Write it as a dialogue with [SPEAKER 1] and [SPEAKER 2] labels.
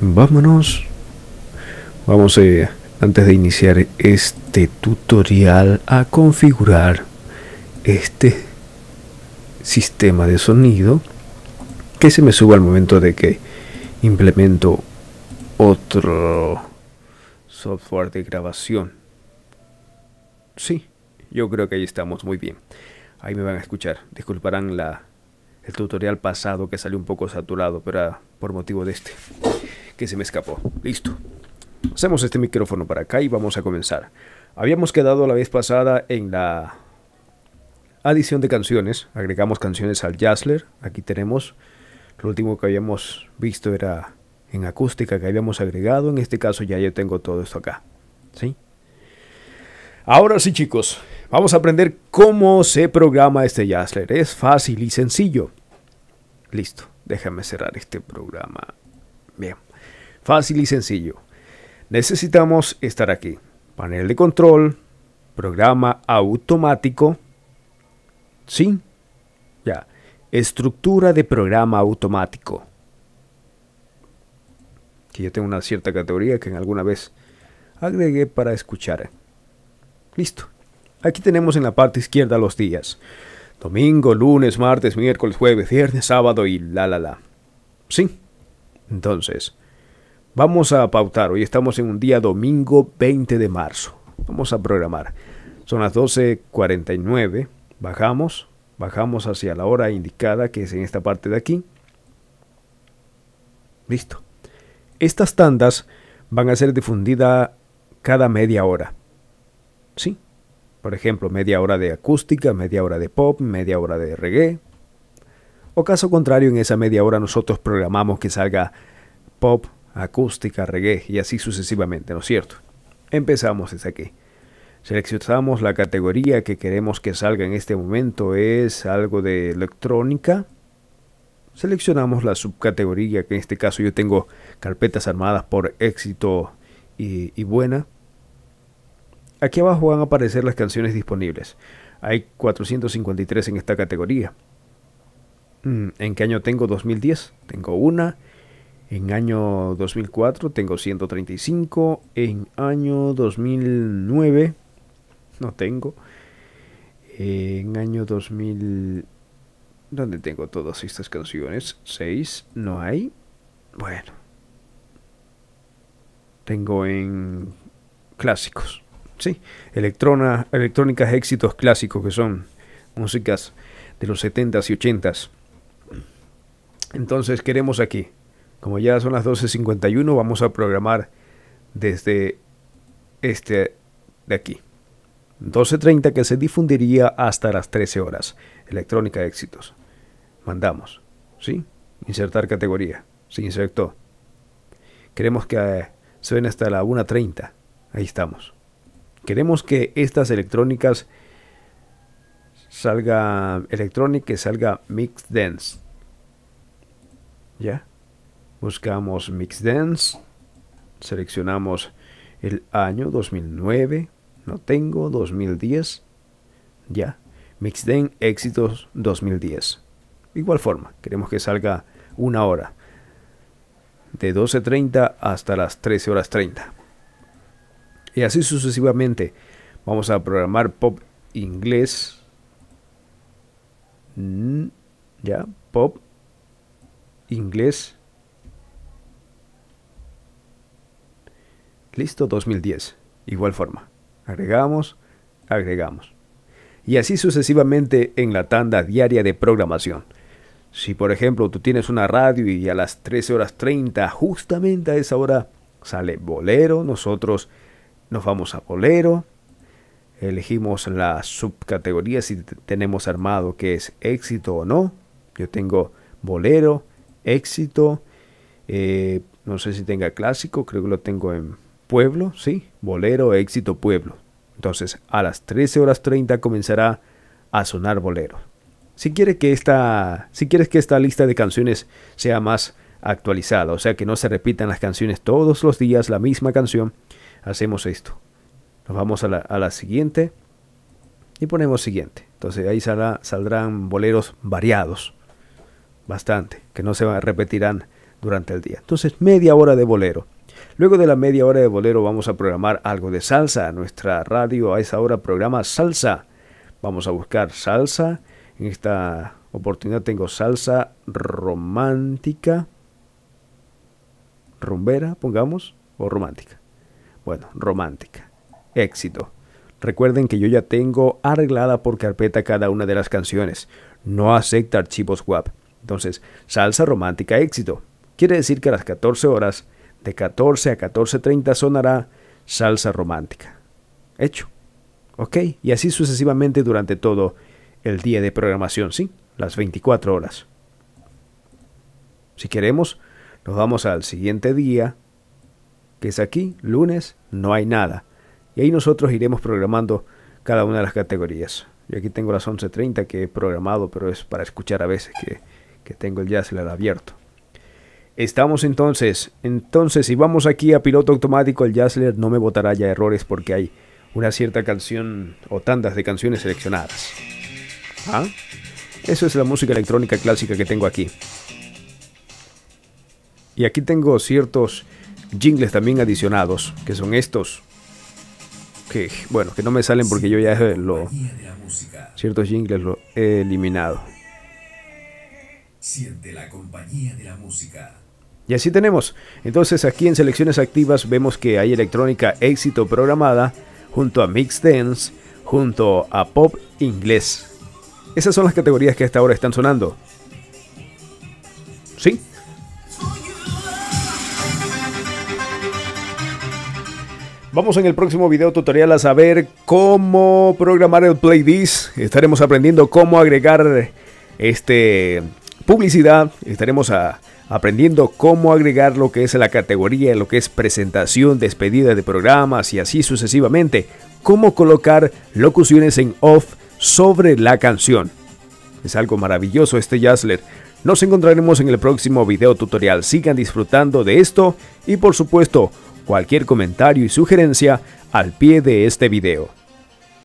[SPEAKER 1] vámonos. Vamos eh, antes de iniciar este tutorial a configurar este sistema de sonido que se me suba al momento de que implemento otro software de grabación. Sí, yo creo que ahí estamos muy bien. Ahí me van a escuchar. Disculparán la, el tutorial pasado que salió un poco saturado, pero por motivo de este que se me escapó. Listo. Hacemos este micrófono para acá y vamos a comenzar. Habíamos quedado la vez pasada en la adición de canciones. Agregamos canciones al Jazzler. Aquí tenemos. Lo último que habíamos visto era en acústica que habíamos agregado. En este caso ya yo tengo todo esto acá. ¿Sí? Ahora sí chicos, vamos a aprender cómo se programa este Jazzler. Es fácil y sencillo. Listo, déjame cerrar este programa. Bien. Fácil y sencillo. Necesitamos estar aquí. Panel de control, programa automático. Sí, ya. Estructura de programa automático. Que yo tengo una cierta categoría que en alguna vez agregué para escuchar. Listo. Aquí tenemos en la parte izquierda los días. Domingo, lunes, martes, miércoles, jueves, viernes, sábado y la la la. Sí. Entonces, Vamos a pautar. Hoy estamos en un día domingo 20 de marzo. Vamos a programar. Son las 12.49. Bajamos. Bajamos hacia la hora indicada, que es en esta parte de aquí. Listo. Estas tandas van a ser difundidas cada media hora. ¿Sí? Por ejemplo, media hora de acústica, media hora de pop, media hora de reggae. O caso contrario, en esa media hora nosotros programamos que salga pop, acústica, reggae y así sucesivamente, ¿no es cierto? Empezamos desde aquí. Seleccionamos la categoría que queremos que salga en este momento, es algo de electrónica. Seleccionamos la subcategoría, que en este caso yo tengo carpetas armadas por éxito y, buena. Aquí abajo van a aparecer las canciones disponibles. Hay 453 en esta categoría. Mm, ¿En qué año tengo 2010? Tengo una. En año 2004 tengo 135. En año 2009 no tengo. En año 2000... ¿Dónde tengo todas estas canciones? 6. No hay. Bueno. Tengo en clásicos. Sí. Electrona, electrónicas éxitos clásicos que son músicas de los 70s y 80s. Entonces queremos aquí como ya son las 12.51, vamos a programar desde este de aquí. 12.30 que se difundiría hasta las 13 horas. Electrónica de éxitos. Mandamos. ¿Sí? Insertar categoría. Se insertó. Queremos que eh, suene hasta la 1.30. Ahí estamos. Queremos que estas electrónicas salga electrónica, salga mix dance. ¿Ya? buscamos Mix Dance, seleccionamos el año 2009, no tengo, 2010, ya, Mix Dance Éxitos 2010. Igual forma, queremos que salga una hora, de 12.30 hasta las 13 horas 30. Y así sucesivamente, vamos a programar pop inglés, ya, pop inglés Listo, 2010. Igual forma. Agregamos, agregamos. Y así sucesivamente en la tanda diaria de programación. Si por ejemplo tú tienes una radio y a las 13 horas 30, justamente a esa hora, sale bolero, nosotros nos vamos a bolero, elegimos la subcategoría si tenemos armado que es éxito o no. Yo tengo bolero, éxito, eh, no sé si tenga clásico, creo que lo tengo en Pueblo, sí, Bolero Éxito Pueblo. Entonces, a las 13 horas 30 comenzará a sonar Bolero. Si, quiere que esta, si quieres que esta lista de canciones sea más actualizada, o sea que no se repitan las canciones todos los días, la misma canción, hacemos esto. Nos vamos a la, siguiente y ponemos siguiente. Entonces ahí saldrán boleros variados, bastante, que no se repetirán durante el día. Entonces media hora de bolero. Luego de la media hora de bolero vamos a programar algo de salsa. Nuestra radio a esa hora programa salsa. Vamos a buscar salsa. En esta oportunidad tengo salsa romántica. Rombera, pongamos, o romántica. Bueno, romántica. Éxito. Recuerden que yo ya tengo arreglada por carpeta cada una de las canciones. No acepta archivos WAP. Entonces, salsa romántica éxito. Quiere decir que a las 14 horas de 14 a 14.30 sonará salsa romántica. Hecho. ¿Ok? Y así sucesivamente durante todo el día de programación, ¿sí? Las 24 horas. Si queremos, nos vamos al siguiente día, que es aquí, lunes, no hay nada. Y ahí nosotros iremos programando cada una de las categorías. Yo aquí tengo las 11.30 que he programado, pero es para escuchar a veces que, tengo el jazz abierto. Estamos entonces, entonces si vamos aquí a piloto automático, el Jazzler no me botará ya errores porque hay una cierta canción o tandas de canciones seleccionadas. ¿Ah? Eso es la música electrónica clásica que tengo aquí. Y aquí tengo ciertos jingles también adicionados, que son estos. Que, bueno, que no me salen porque yo ya lo... Ciertos jingles lo he eliminado. Siente la compañía de la música. Y así tenemos. Entonces aquí en selecciones activas vemos que hay electrónica éxito programada junto a Mix Dance, junto a Pop Inglés. Esas son las categorías que hasta ahora están sonando. ¿Sí? Vamos en el próximo video tutorial a saber cómo programar el playlist. Estaremos aprendiendo cómo agregar este publicidad. Estaremos a, aprendiendo cómo agregar lo que es la categoría, lo que es presentación, despedida de programas y así sucesivamente, cómo colocar locuciones en off sobre la canción. Es algo maravilloso este Jazzler. Nos encontraremos en el próximo video tutorial. Sigan disfrutando de esto y por supuesto, cualquier comentario y sugerencia al pie de este video.